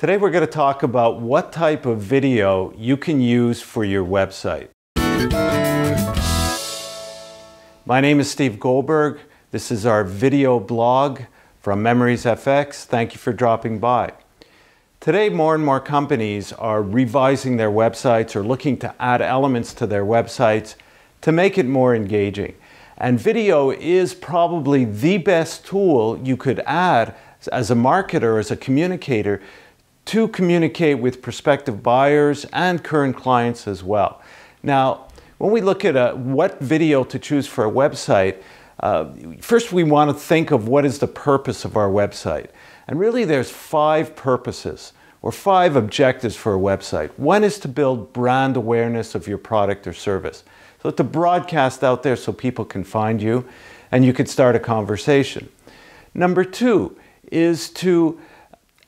Today we're going to talk about what type of video you can use for your website. My name is Steve Goldberg. This is our video blog from Memories FX. Thank you for dropping by. Today more and more companies are revising their websites or looking to add elements to their websites to make it more engaging. And video is probably the best tool you could add as a marketer, as a communicator, to communicate with prospective buyers and current clients as well. Now, when we look at a, uh, what video to choose for a website, uh, first we want to think of what is the purpose of our website. And really there's five purposes or five objectives for a website. One is to build brand awareness of your product or service. So to broadcast out there so people can find you and you can start a conversation. Number two is to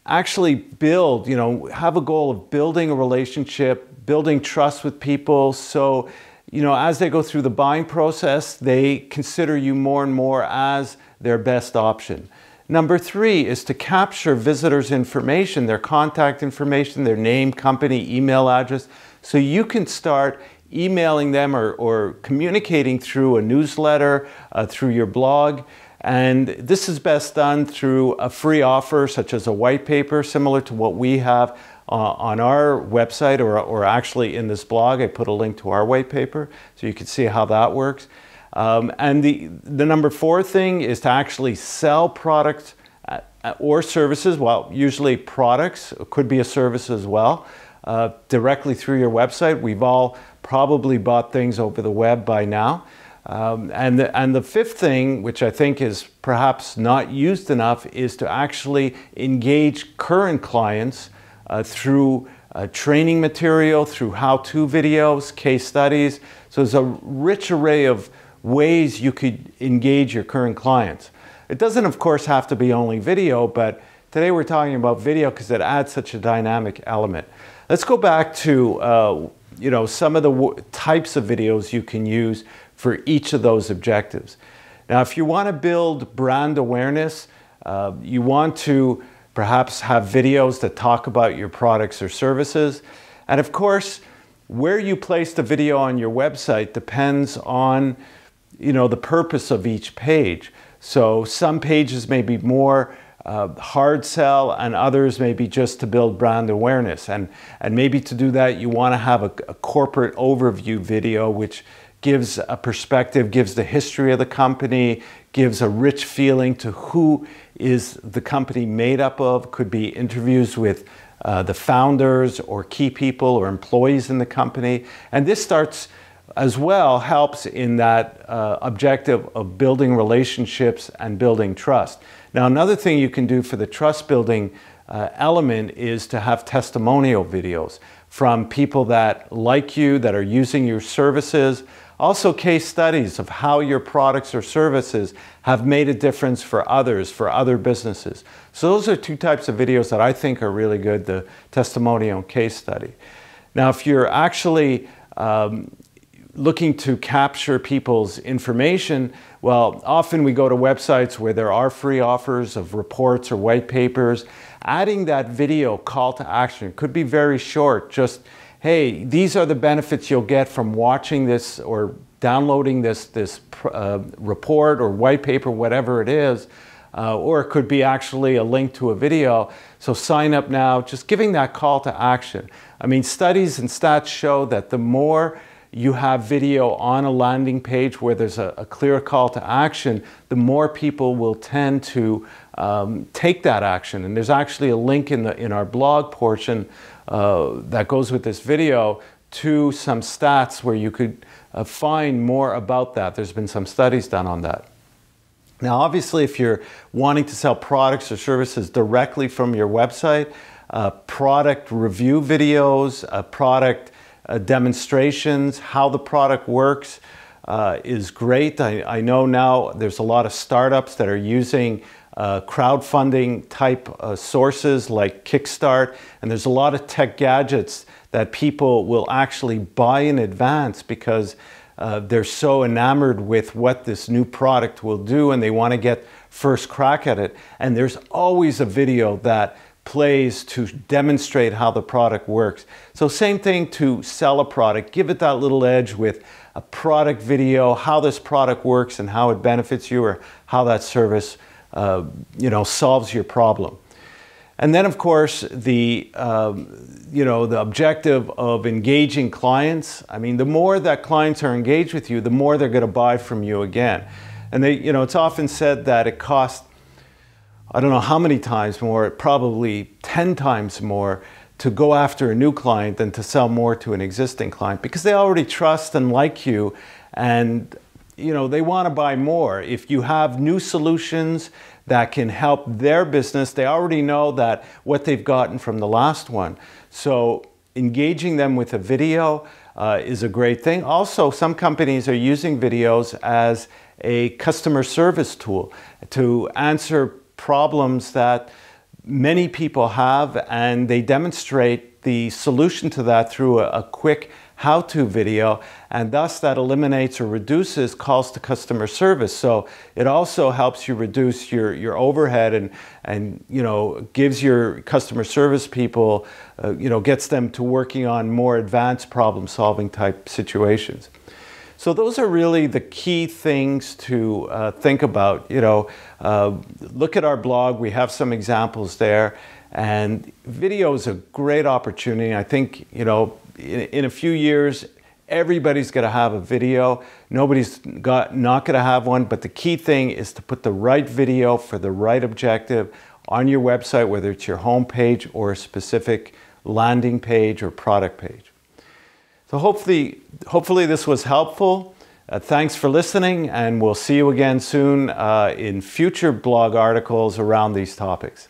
actually build, you know, have a goal of building a relationship, building trust with people. So, you know, as they go through the buying process, they consider you more and more as their best option. Number three is to capture visitors' information, their contact information, their name, company, email address. So you can start emailing them or, or communicating through a newsletter, uh, through your blog, and this is best done through a free offer, such as a white paper, similar to what we have uh, on our website or, or actually in this blog. I put a link to our white paper so you can see how that works. Um, and the, the number four thing is to actually sell products uh, uh, or services, well, usually products, it could be a service as well, uh, directly through your website. We've all probably bought things over the web by now. Um, and, the, and the fifth thing, which I think is perhaps not used enough, is to actually engage current clients uh, through uh, training material, through how-to videos, case studies. So there's a rich array of ways you could engage your current clients. It doesn't, of course, have to be only video, but today we're talking about video because it adds such a dynamic element. Let's go back to uh, you know some of the types of videos you can use for each of those objectives. Now, if you want to build brand awareness, uh, you want to perhaps have videos that talk about your products or services. And of course, where you place the video on your website depends on you know, the purpose of each page. So some pages may be more uh, hard sell and others maybe just to build brand awareness. And, and maybe to do that, you want to have a, a corporate overview video, which gives a perspective, gives the history of the company, gives a rich feeling to who is the company made up of. Could be interviews with uh, the founders or key people or employees in the company. And this starts as well helps in that uh, objective of building relationships and building trust. Now, another thing you can do for the trust building uh, element is to have testimonial videos from people that like you, that are using your services. Also case studies of how your products or services have made a difference for others, for other businesses. So those are two types of videos that I think are really good, the testimonial and case study. Now, if you're actually um, looking to capture people's information, well, often we go to websites where there are free offers of reports or white papers. Adding that video call to action could be very short, just hey, these are the benefits you'll get from watching this or downloading this, this uh, report or white paper, whatever it is, uh, or it could be actually a link to a video. So sign up now, just giving that call to action. I mean, studies and stats show that the more you have video on a landing page where there's a, a clear call to action, the more people will tend to um, take that action. And there's actually a link in, the, in our blog portion uh, that goes with this video to some stats where you could uh, find more about that. There's been some studies done on that. Now, obviously, if you're wanting to sell products or services directly from your website, uh, product review videos, a product uh, demonstrations, how the product works uh, is great. I, I, know now there's a lot of startups that are using uh, crowdfunding type uh, sources like Kickstart, and there's a lot of tech gadgets that people will actually buy in advance because uh, they're so enamored with what this new product will do and they want to get first crack at it. And there's always a video that plays to demonstrate how the product works. So same thing to sell a product, give it that little edge with a product video, how this product works and how it benefits you or how that service uh, you know, solves your problem. And then, of course, the um, you know the objective of engaging clients. I mean, the more that clients are engaged with you, the more they're going to buy from you again. And they, you know, it's often said that it costs I don't know how many times more, probably 10 times more to go after a new client than to sell more to an existing client because they already trust and like you and you know they want to buy more if you have new solutions that can help their business they already know that what they've gotten from the last one so engaging them with a video uh, is a great thing also some companies are using videos as a customer service tool to answer problems that many people have, and they demonstrate the solution to that through a, a quick how to video, and thus that eliminates or reduces calls to customer service. So it also helps you reduce your, your overhead and, and you know, gives your customer service people, uh, you know, gets them to working on more advanced problem solving type situations. So those are really the key things to uh, think about. You know, uh, look at our blog. We have some examples there, and video is a great opportunity. I think you know, in, in a few years, everybody's going to have a video. Nobody's got not going to have one. But the key thing is to put the right video for the right objective on your website, whether it's your homepage or a specific landing page or product page. So hopefully, hopefully this was helpful. Uh, thanks for listening, and we'll see you again soon uh, in future blog articles around these topics.